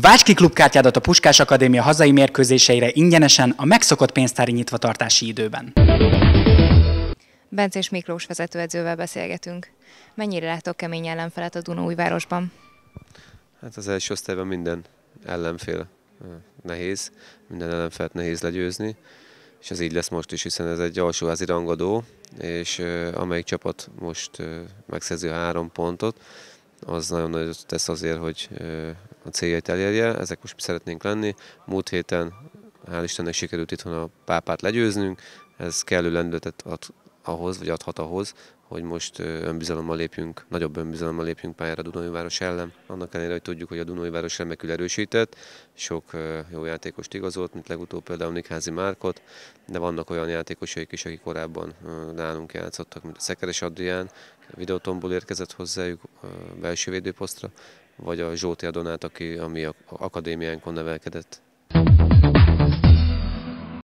Vágy ki klubkártyádat a Puskás Akadémia hazai mérkőzéseire ingyenesen a megszokott pénztári nyitvatartási időben. Bencés Miklós vezetőedzővel beszélgetünk. Mennyire látok kemény ellenfelet a Dunaújvárosban? Hát az első osztályban minden ellenfél nehéz, minden ellenfelet nehéz legyőzni, és ez így lesz most is, hiszen ez egy alsóházi rangadó, és amelyik csapat most megszerzi a három pontot, az nagyon nagyot tesz azért, hogy a céljait elérje, ezek most mi szeretnénk lenni. Múlt héten, hál' Istennek sikerült itthon a pápát legyőznünk, ez kellő lendületet ad ahhoz, vagy adhat ahhoz, hogy most önbizalommal lépjünk, nagyobb önbizalommal lépjünk pályára a Város ellen. Annak ellenére, hogy tudjuk, hogy a Város remekül erősített, sok jó játékost igazolt, mint legutóbb például Nikházi Márkot, de vannak olyan játékosok is, akik korábban nálunk játszottak, mint a Szekeres Adrián, videótomból érkezett hozzájuk belső védőposztra, vagy a Zsóti Adonát, aki, ami a akadémiánkon nevelkedett.